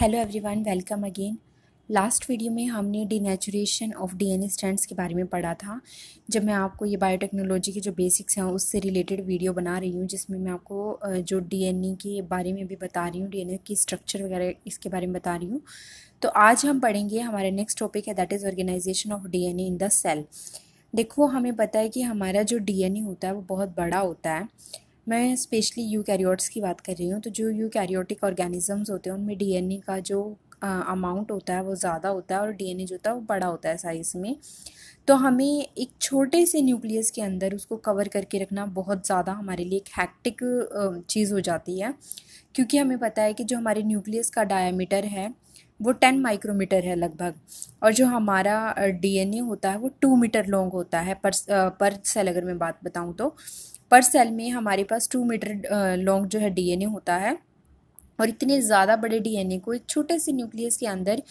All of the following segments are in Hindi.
hello everyone welcome again last video में हमने डिनेचुरेशन ऑफ डीएनए स्ट्रैंड्स के बारे में पढ़ा था जब मैं आपको ये बायोटेक्नोलॉजी के जो बेसिक्स हैं उससे रिलेटेड वीडियो बना रही हूँ जिसमें मैं आपको जो डीएनए के बारे में भी बता रही हूँ डीएनए की स्ट्रक्चर वगैरह इसके बारे में बता रही हूँ तो आज हम पढ़ेंगे हमारा नेक्स्ट टॉपिक है that is organisation of D in the cell देखो हमें पता है कि हमारा जो डी होता है वो बहुत बड़ा होता है मैं स्पेशली यू कैरियोट्स की बात कर रही हूँ तो जो यू कैरियोटिक ऑर्गेनिजम्स होते हैं उनमें डीएनए का जो अमाउंट होता है वो ज़्यादा होता है और डीएनए जो होता है वो बड़ा होता है साइज़ में तो हमें एक छोटे से न्यूक्लियस के अंदर उसको कवर करके रखना बहुत ज़्यादा हमारे लिए एक हैक्टिक चीज़ हो जाती है क्योंकि हमें पता है कि जो हमारे न्यूक्लियस का डायमीटर है वो टेन माइक्रोमीटर है लगभग और जो हमारा डीएनए होता है वो टू मीटर लॉन्ग होता है पर पर सेल अगर मैं बात बताऊँ तो पर सेल में हमारे पास टू मीटर लॉन्ग जो है डीएनए होता है और इतने ज़्यादा बड़े डीएनए को एक छोटे से न्यूक्लियस के अंदर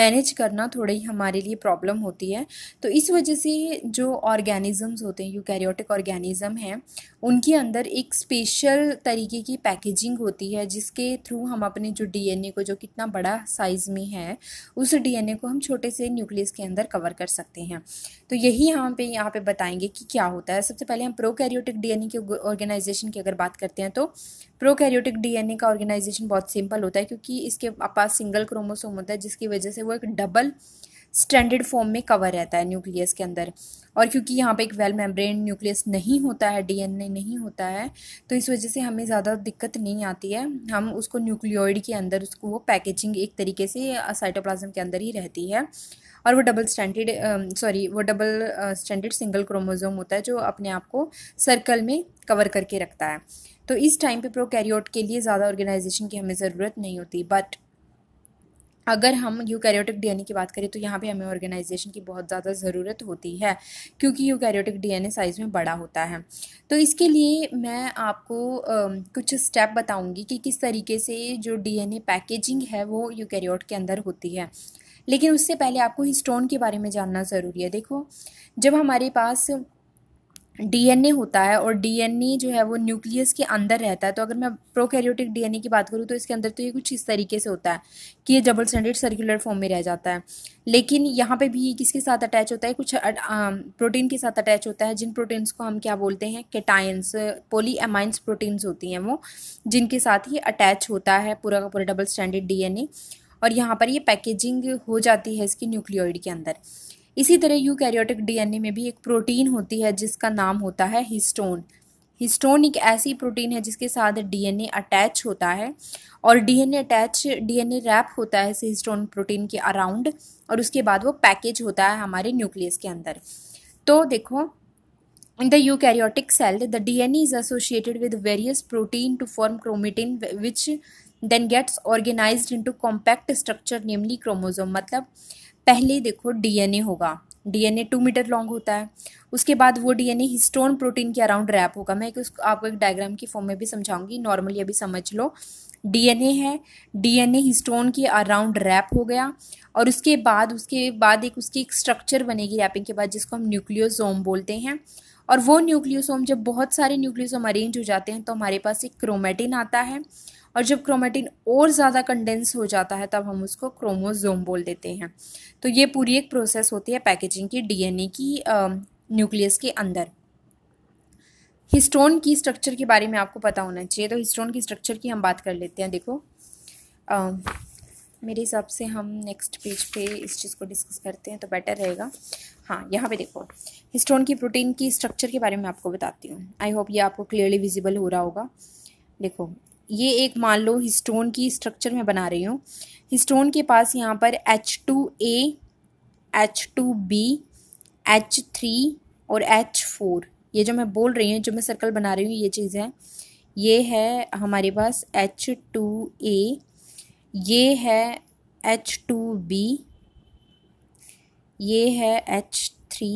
मैनेज करना थोड़ी हमारे लिए प्रॉब्लम होती है तो इस वजह से जो ऑर्गेनिजम्स होते हैं यूकैरियोटिक ऑर्गेनिज़म हैं उनके अंदर एक स्पेशल तरीके की पैकेजिंग होती है जिसके थ्रू हम अपने जो डीएनए को जो कितना बड़ा साइज़ में है उस डी को हम छोटे से न्यूक्लियस के अंदर कवर कर सकते हैं तो यही हम पे यहाँ पर बताएंगे कि क्या होता है सबसे पहले हम प्रोकैरियोटिक डीएनए के ऑर्गेनाइजेशन की अगर बात करते हैं तो प्रोकैरियोटिक डीएनए का ऑर्गेनाइजेशन बहुत सिंपल होता है क्योंकि इसके पास सिंगल क्रोमोसोम होता है जिसकी वजह से वो एक डबल स्टैंडर्ड फॉर्म में कवर रहता है न्यूक्लियस के अंदर और क्योंकि यहाँ पे एक वेल मेम्ब्रेन न्यूक्लियस नहीं होता है डीएनए नहीं होता है तो इस वजह से हमें ज़्यादा दिक्कत नहीं आती है हम उसको न्यूक्लियोइड के अंदर उसको वो पैकेजिंग एक तरीके से साइटोप्लाज्म के अंदर ही रहती है और वो डबल स्टैंडर्ड सॉरी वो डबल स्टैंडर्ड सिंगल क्रोमोजोम होता है जो अपने आप को सर्कल में कवर करके रखता है तो इस टाइम पे प्रोकैरियोट के लिए ज़्यादा ऑर्गेनाइजेशन की हमें ज़रूरत नहीं होती बट अगर हम यूकैरियोटिक डीएनए की बात करें तो यहाँ पे हमें ऑर्गेनाइजेशन की बहुत ज़्यादा ज़रूरत होती है क्योंकि यूकैरियोटिक डीएनए साइज़ में बड़ा होता है तो इसके लिए मैं आपको आ, कुछ स्टेप बताऊँगी कि किस तरीके से जो डीएनए पैकेजिंग है वो यूकैरियोट के अंदर होती है लेकिन उससे पहले आपको हिस्टोन के बारे में जानना ज़रूरी है देखो जब हमारे पास डीएनए होता है और डीएनए जो है वो न्यूक्लियस के अंदर रहता है तो अगर मैं प्रोकैरियोटिक डीएनए की बात करूँ तो इसके अंदर तो ये कुछ इस तरीके से होता है कि ये डबल स्टैंडर्ड सर्कुलर फॉर्म में रह जाता है लेकिन यहाँ पे भी ये किसके साथ अटैच होता है कुछ प्रोटीन के साथ अटैच होता है जिन प्रोटीन्स को हम क्या बोलते हैं केटाइंस एमाइंस प्रोटीन्स होती हैं वो जिनके साथ ही अटैच होता है पूरा का पूरा डबल स्टैंडर्ड डी और यहाँ पर ये पैकेजिंग हो जाती है इसकी न्यूक्लियोइड के अंदर इसी तरह यूकैरियोटिक डीएनए में भी एक प्रोटीन होती है जिसका नाम होता है हिस्टोन हिस्टोन एक ऐसी प्रोटीन है जिसके साथ डीएनए अटैच होता है और डीएनए अटैच डीएनए रैप होता है इस हिस्टोन प्रोटीन के अराउंड और उसके बाद वो पैकेज होता है हमारे न्यूक्लियस के अंदर तो देखो in the eukaryotic cell the dna associated with various protein to form chromatin which then gets organise into compact structure namely chromosome मतलब पहले देखो डीएनए होगा डीएनए टू मीटर लॉन्ग होता है उसके बाद वो डीएनए हिस्टोन प्रोटीन के अराउंड रैप होगा मैं एक आपको एक डायग्राम की फॉर्म में भी समझाऊंगी नॉर्मली अभी समझ लो डीएनए है डीएनए हिस्टोन के अराउंड रैप हो गया और उसके बाद उसके बाद एक उसकी एक स्ट्रक्चर बनेगी रैपिंग के बाद जिसको हम न्यूक्लियोसोम बोलते हैं और वो न्यूक्लियोसोम जब बहुत सारे न्यूक्लियोसोम अरेंज हो जाते हैं तो हमारे पास एक क्रोमेटिन आता है और जब क्रोमेटिन और ज़्यादा कंडेंस हो जाता है तब हम उसको क्रोमोजोम बोल देते हैं तो ये पूरी एक प्रोसेस होती है पैकेजिंग की डीएनए की न्यूक्लियस के अंदर हिस्टोन की स्ट्रक्चर के बारे में आपको पता होना चाहिए तो हिस्टोन की स्ट्रक्चर की हम बात कर लेते हैं देखो आ, मेरे हिसाब से हम नेक्स्ट पेज पे इस चीज़ को डिस्कस करते हैं तो बेटर रहेगा हाँ यहाँ पे देखो हिस्टोन की प्रोटीन की स्ट्रक्चर के बारे में आपको बताती हूँ आई होप ये आपको क्लियरली विजिबल हो रहा होगा देखो ये एक मान लो हिस्टोन की स्ट्रक्चर में बना रही हूँ हिस्टोन के पास यहाँ पर H two A H two B H three और एच फोर ये जो मैं बोल रही हूँ जो मैं सर्कल बना रही हूँ ये चीज़ है ये है हमारे पास एच टू ए ये है एच टू बी ये है H three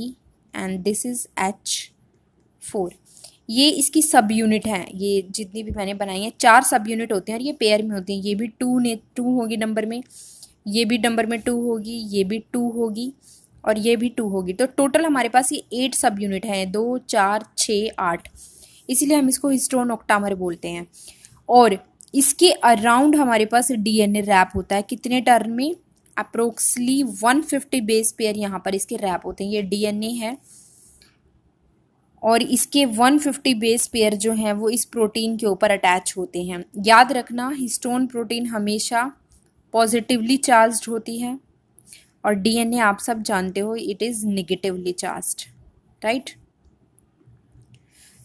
and this is H four ये इसकी सब यूनिट है ये जितनी भी मैंने बनाई हैं चार सब यूनिट होते हैं और ये पेयर में होते हैं ये भी टू ने टू होगी नंबर में ये भी नंबर में टू होगी ये भी टू होगी और ये भी टू होगी तो टोटल हमारे पास ये एट सब यूनिट हैं दो चार छः आठ इसीलिए हम इसको हिस्टोन ऑक्टामर बोलते हैं और इसके अराउंड हमारे पास डीएनए रैप होता है कितने टर्न में अप्रोक्सली 150 बेस पेयर यहाँ पर इसके रैप होते हैं ये डीएनए है और इसके 150 बेस पेयर जो हैं वो इस प्रोटीन के ऊपर अटैच होते हैं याद रखना हिस्टोन प्रोटीन हमेशा पॉजिटिवली चार्ज्ड होती है और डीएनए आप सब जानते हो it is negatively charged right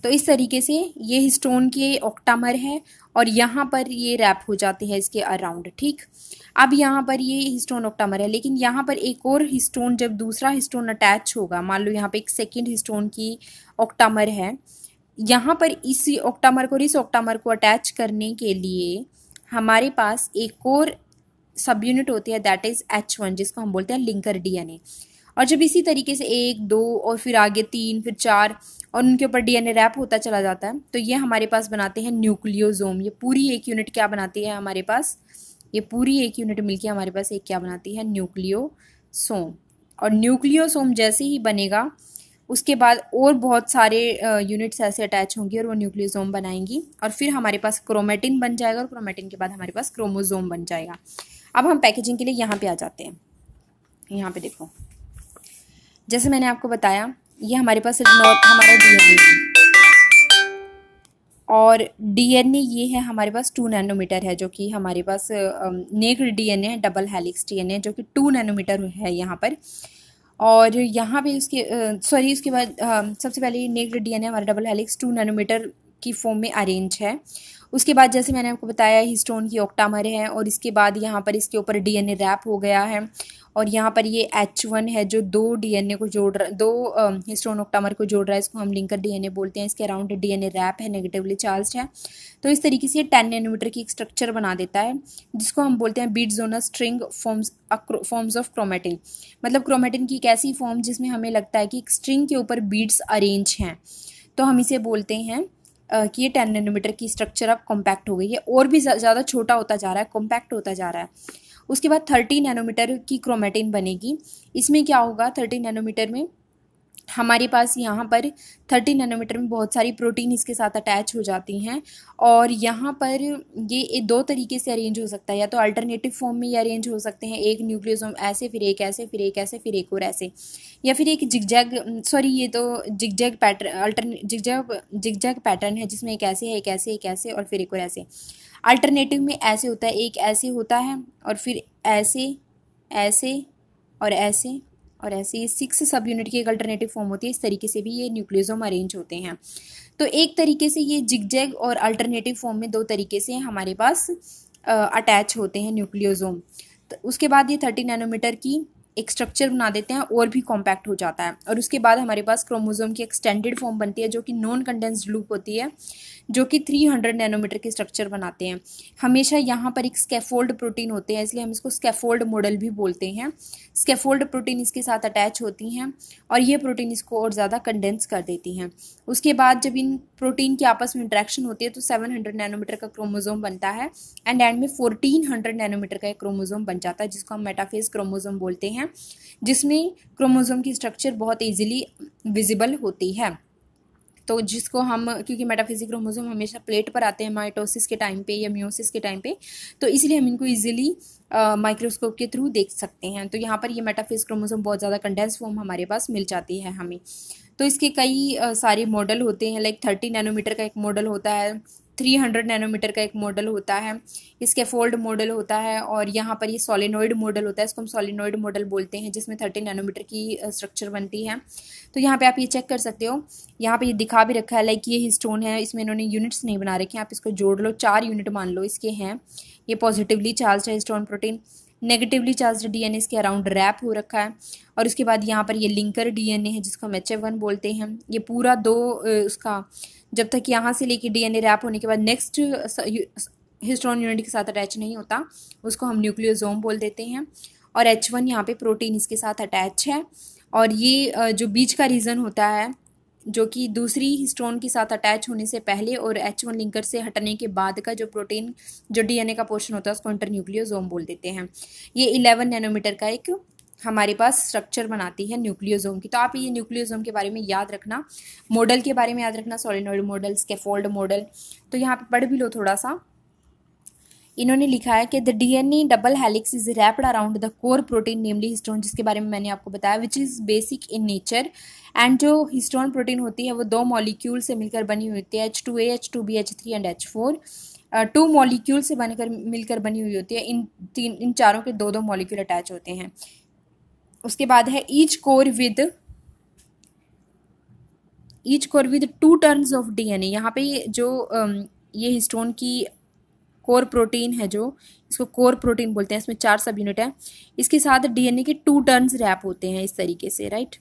तो इस तरीके से ये हिस्टोन के ऑक्टामर है और यहाँ पर ये रैप हो जाते हैं इसके अराउंड ठीक अब यहाँ पर ये हिस्टोन ऑक्टामर है लेकिन यहाँ पर एक और हिस्टोन जब दूसरा हिस्टोन अटैच होगा मान लो यहाँ पर एक सेकेंड हिस्टोन की ऑक्टामर है यहाँ पर इसी ऑक्टामर को इस ऑक्टामर को अटैच करने के लिए हमारे पास एक और सब यूनिट होती है दैट इज़ एच वन जिसको हम बोलते हैं लिंकर डीएनए और जब इसी तरीके से एक दो और फिर आगे तीन फिर चार और उनके ऊपर डीएनए रैप होता चला जाता है तो ये हमारे पास बनाते हैं न्यूक्लियोजोम ये पूरी एक यूनिट क्या बनाती है हमारे पास ये पूरी एक यूनिट मिलकर हमारे पास एक क्या बनाती है न्यूक्लियोसोम और न्यूक्लियोसोम जैसे ही बनेगा उसके बाद और बहुत सारे यूनिट्स ऐसे अटैच होंगे और वो न्यूक्लियोसोम बनाएंगी और फिर हमारे पास क्रोमेटिन बन जाएगा और क्रोमेटिन के बाद हमारे पास क्रोमोसोम बन जाएगा अब हम पैकेजिंग के लिए यहाँ पे आ जाते हैं यहाँ पे देखो जैसे मैंने आपको बताया ये हमारे पास नॉर्थ हमारा डीएनए है और डीएनए ये है हमारे पास टू नैनोमीटर है जो कि हमारे पास नेक DNA a double helix DNA जो कि टू नैनोमीटर है यहाँ पर और यहाँ पे उसके सॉरी उसके बाद सबसे पहले नेक डीएनए हमारा डबल हेलिक्स टू नैनोमीटर की फॉर्म में अरेंज है उसके बाद जैसे मैंने आपको बताया हिस्टोन की ऑक्टामर है और इसके बाद यहाँ पर इसके ऊपर डीएनए रैप हो गया है और यहाँ पर ये एच वन है जो दो डीएनए को जोड़ रहा दो हिस्टोन ऑक्टामर को जोड़ रहा है इसको हम लिंकर डीएनए बोलते हैं इसके अराउंड डीएनए रैप है नेगेटिवली चार्ज है तो इस तरीके से ये टेन नैनोमीटर की एक स्ट्रक्चर बना देता है जिसको हम बोलते हैं बीट जोनल string forms forms of chromatin मतलब क्रोमेटिन की एक ऐसी फॉर्म जिसमें हमें लगता है कि एक स्ट्रिंग के ऊपर बीड्स अरेंज हैं तो हम इसे बोलते हैं कि ये टेन नैनोमीटर की स्ट्रक्चर अब कॉम्पैक्ट हो गई है और भी ज़्यादा छोटा होता जा रहा है कॉम्पैक्ट होता जा रहा है उसके बाद थर्टी नैनोमीटर की क्रोमेटिन बनेगी इसमें क्या होगा थर्टी नैनोमीटर में हमारे पास यहाँ पर थर्टी नैनोमीटर में बहुत सारी प्रोटीन इसके साथ अटैच हो जाती हैं और यहाँ पर ये दो तरीके से अरेंज हो सकता है या तो अल्टरनेटिव फॉर्म में ये अरेंज हो सकते हैं एक न्यूक्लियोसोम ऐसे फिर एक ऐसे फिर एक ऐसे फिर एक और ऐसे या फिर एक जिगजैग सॉरी ये तो zigzag pattern alter zigzag zigzag pattern है जिसमें एक ऐसे है एक ऐसे एक ऐसे और फिर एक और ऐसे अल्टरनेटिव में ऐसे होता है एक ऐसे होता है और फिर ऐसे ऐसे और ऐसे और ऐसे ये सिक्स सब यूनिट की एक अल्टरनेटिव फॉर्म होती है इस तरीके से भी ये न्यूक्लियोजोम अरेंज होते हैं तो एक तरीके से ये जिगजैग और अल्टरनेटिव फॉर्म में दो तरीके से हमारे पास अटैच होते हैं न्यूक्लियोजोम तो उसके बाद ये थर्टी नैनोमीटर की एक स्ट्रक्चर बना देते हैं और भी कॉम्पैक्ट हो जाता है और उसके बाद हमारे पास क्रोमोजोम की एक्सटेंडेड फॉर्म बनती है जो कि नॉन कंडेंस्ड लूप होती है जो कि 300 नैनोमीटर के स्ट्रक्चर बनाते हैं हमेशा यहाँ पर एक स्केफोल्ड प्रोटीन होते हैं इसलिए हम इसको स्केफोल्ड मॉडल भी बोलते हैं स्केफोल्ड प्रोटीन इसके साथ अटैच होती हैं और ये प्रोटीन इसको और ज़्यादा कंडेंस कर देती हैं उसके बाद जब इन प्रोटीन की आपस में इंट्रैक्शन होती है तो 700 नैनोमीटर का क्रोमोजोम बनता है एंड एंड में फोर्टीन नैनोमीटर का एक क्रोमोजोम बन जाता है जिसको हम मेटाफेज क्रोमोजोम बोलते हैं हैं जिसमें क्रोमोज़ोम की स्ट्रक्चर बहुत इजीली विजिबल होती है तो जिसको हम क्योंकि मेटाफिजिक क्रोमोसोम हमेशा प्लेट पर आते हैं माइटोसिस के टाइम पे या म्योसिस के टाइम पे तो इसलिए हम इनको इजीली माइक्रोस्कोप के थ्रू देख सकते हैं तो यहाँ पर ये मेटाफिज क्रोमोजोम बहुत ज़्यादा कंडेंस फॉर्म हमारे पास मिल जाती है हमें तो इसके कई सारे मॉडल होते हैं लाइक थर्टी नैनोमीटर का एक मॉडल होता है थ्री हंड्रेड नैनोमीटर का एक मॉडल होता है इसके फोल्ड मॉडल होता है और यहाँ पर ये सॉलिनॉइड मॉडल होता है इसको हम सॉलिनॉइड मॉडल बोलते हैं जिसमें थर्टी नैनोमीटर की स्ट्रक्चर बनती है तो यहाँ पे आप ये चेक कर सकते हो यहाँ पे ये दिखा भी रखा है लाइक ये हिस्टोन है इसमें इन्होंने यूनिट्स नहीं बना रखे हैं आप इसको जोड़ लो चार यूनिट मान लो इसके हैं ये पॉजिटिवली चार्ज है histone protein negatively charge DNA इसके अराउंड रैप हो रखा है और उसके बाद यहाँ पर ये लिंकर डीएनए है जिसको हम एच बोलते हैं ये पूरा दो उसका जब तक यहाँ से लेके डीएनए रैप होने के बाद नेक्स्ट हिस्ट्रॉन यूनिट के साथ अटैच नहीं होता उसको हम न्यूक्लियोजोम बोल देते हैं और एच वन यहाँ पर प्रोटीन इसके साथ अटैच है और ये जो बीच का रीज़न होता है जो कि दूसरी हिस्टोन के साथ अटैच होने से पहले और एच वन लिंकर से हटने के बाद का जो प्रोटीन जो डीएनए का पोर्शन होता है उसको इंटरन्यूक्लियोजोम बोल देते हैं ये इलेवन नैनोमीटर का एक हमारे पास स्ट्रक्चर बनाती है न्यूक्लियोजोम की तो आप ये न्यूक्लियोजोम के बारे में याद रखना मॉडल के बारे में याद रखना सोलिनोइड मॉडल स्केफोल्ड मॉडल तो यहाँ पर पढ़ भी लो थोड़ा सा इन्होंने लिखा है कि the DNA double helix is wrapped around the core protein namely histone जिसके बारे में मैंने आपको बताया which is basic in nature and जो हिस्टोन प्रोटीन होती है वो दो मॉलिक्यूल से मिलकर बनी हुई होती है H two A H two B H three and H four two molecule से बनकर मिलकर बनी हुई होती है इन तीन इन चारों के दो दो मॉलिक्यूल अटैच होते हैं उसके बाद है each core with each core with two turns of DNA यहाँ पे जो um, ये हिस्टोन की कोर प्रोटीन है जो इसको कोर प्रोटीन बोलते हैं इसमें चार सब यूनिट है इसके साथ डीएनए के टू टर्न्स रैप होते हैं इस तरीके से right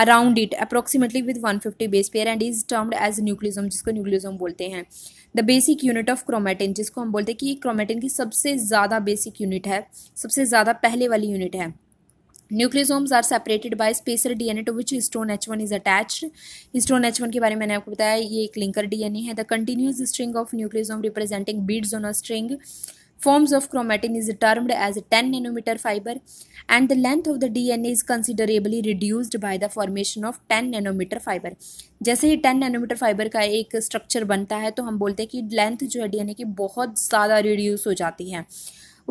around it approximately with 150 base pair and is termed as nucleosome जिसको न्यूक्लियम बोलते हैं the basic unit of chromatin जिसको हम बोलते हैं कि क्रोमेटिन की सबसे ज़्यादा बेसिक यूनिट है सबसे ज़्यादा पहले वाली यूनिट है nucleosomes are separated by spacer DNA to which histone H one is attached histone H one के बारे में मैंने आपको बताया ये एक लिंकर डीएनए है the continuous string of nucleosome representing beads on a string forms is termed as a ten a fibre and the length of the D N A is considerably reduced by the formation of ten nanometer fibre जैसे ही टेन नैनोमीटर फाइबर का एक स्ट्रक्चर बनता है तो हम बोलते हैं कि लेंथ जो है डीएनए की बहुत ज़्यादा रिड्यूस हो जाती है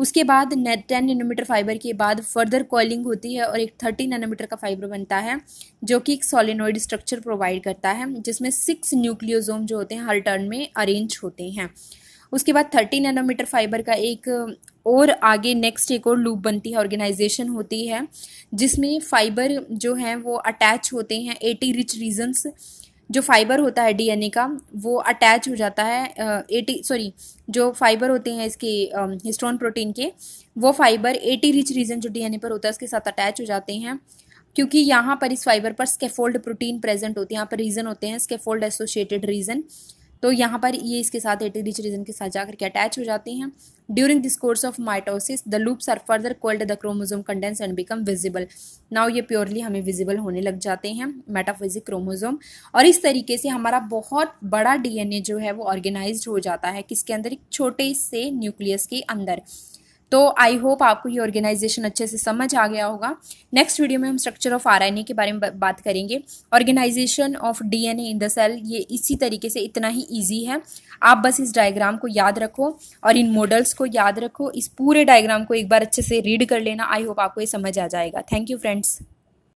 उसके बाद टेन नैनोमीटर फाइबर के बाद फर्दर कॉलिंग होती है और एक थर्टी नैनोमीटर का फाइबर बनता है जो कि एक सोलिनोइड स्ट्रक्चर प्रोवाइड करता है जिसमें सिक्स न्यूक्लियोजोम जो होते हैं हर टर्न में अरेंज होते हैं उसके बाद थर्टी नैनोमीटर फाइबर का एक और आगे नेक्स्ट एक और लूप बनती है ऑर्गेनाइजेशन होती है जिसमें फाइबर जो हैं वो अटैच होते हैं एटी रिच रीजन्स जो फाइबर होता है डीएनए का वो अटैच हो जाता है एटी सॉरी जो फाइबर होते हैं इसके हिस्टोन प्रोटीन के वो फाइबर एटी रिच रीजन जो डीएनए पर होता है उसके साथ अटैच हो जाते हैं क्योंकि यहाँ पर इस फाइबर पर स्केफोल्ड प्रोटीन प्रेजेंट होते हैं यहाँ पर रीजन होते हैं स्केफोल्ड एसोसिएटेड रीजन तो यहाँ पर ये इसके साथ एटी रिच रीजन के साथ जाकर के अटैच हो जाती हैं during this course of mitosis the loops are further coiled the chromosome condense and become visible now ये प्योरली हमें विजिबल होने लग जाते हैं मेटाफिजिक क्रोमोजोम और इस तरीके से हमारा बहुत बड़ा डीएनए जो है वो ऑर्गेनाइज हो जाता है किसके अंदर एक छोटे से न्यूक्लियस के अंदर तो आई होप आपको ये ऑर्गेनाइजेशन अच्छे से समझ आ गया होगा नेक्स्ट वीडियो में हम स्ट्रक्चर ऑफ आर के बारे में बात करेंगे organisation of DNA in the cell ये इसी तरीके से इतना ही ईजी है आप बस इस डायग्राम को याद रखो और इन मॉडल्स को याद रखो इस पूरे डायग्राम को एक बार अच्छे से रीड कर लेना आई होप आपको ये समझ आ जाएगा थैंक यू फ्रेंड्स